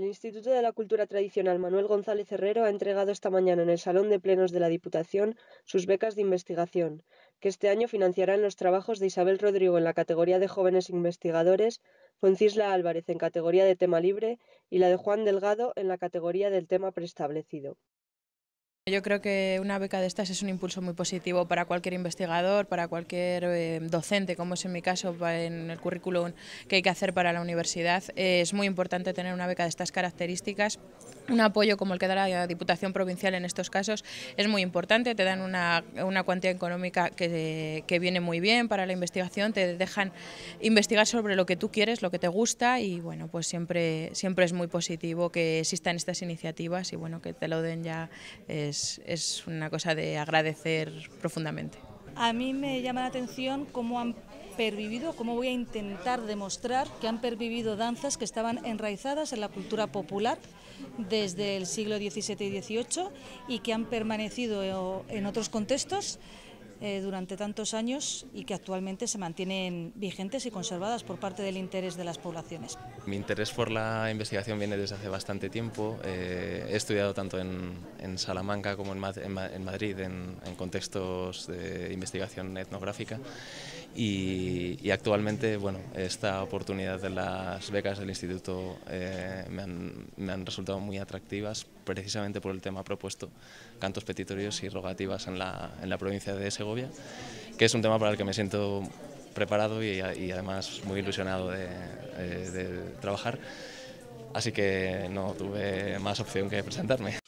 El Instituto de la Cultura Tradicional Manuel González Herrero ha entregado esta mañana en el Salón de Plenos de la Diputación sus becas de investigación, que este año financiarán los trabajos de Isabel Rodrigo en la categoría de jóvenes investigadores, Foncisla Álvarez en categoría de tema libre y la de Juan Delgado en la categoría del tema preestablecido. Yo creo que una beca de estas es un impulso muy positivo para cualquier investigador, para cualquier eh, docente, como es en mi caso en el currículum que hay que hacer para la universidad. Eh, es muy importante tener una beca de estas características. Un apoyo como el que da la Diputación Provincial en estos casos es muy importante, te dan una, una cuantía económica que, que viene muy bien para la investigación, te dejan investigar sobre lo que tú quieres, lo que te gusta y bueno, pues siempre, siempre es muy positivo que existan estas iniciativas y bueno, que te lo den ya es es, una cosa de agradecer profundamente. A mí me llama la atención cómo han pervivido, cómo voy a intentar demostrar que han pervivido danzas que estaban enraizadas en la cultura popular desde el siglo XVII y XVIII y que han permanecido en otros contextos eh, durante tantos años y que actualmente se mantienen vigentes y conservadas por parte del interés de las poblaciones. Mi interés por la investigación viene desde hace bastante tiempo. Eh, he estudiado tanto en, Salamanca como en Madrid en, contextos de investigación etnográfica y, actualmente bueno, esta oportunidad de las becas del instituto eh, me, han, me, han, resultado muy atractivas precisamente por el tema propuesto, cantos petitorios y rogativas en la, en la provincia de Segovia, que es un tema para el que me siento preparado y, además muy ilusionado eh, de trabajar, así que no tuve más opción que presentarme.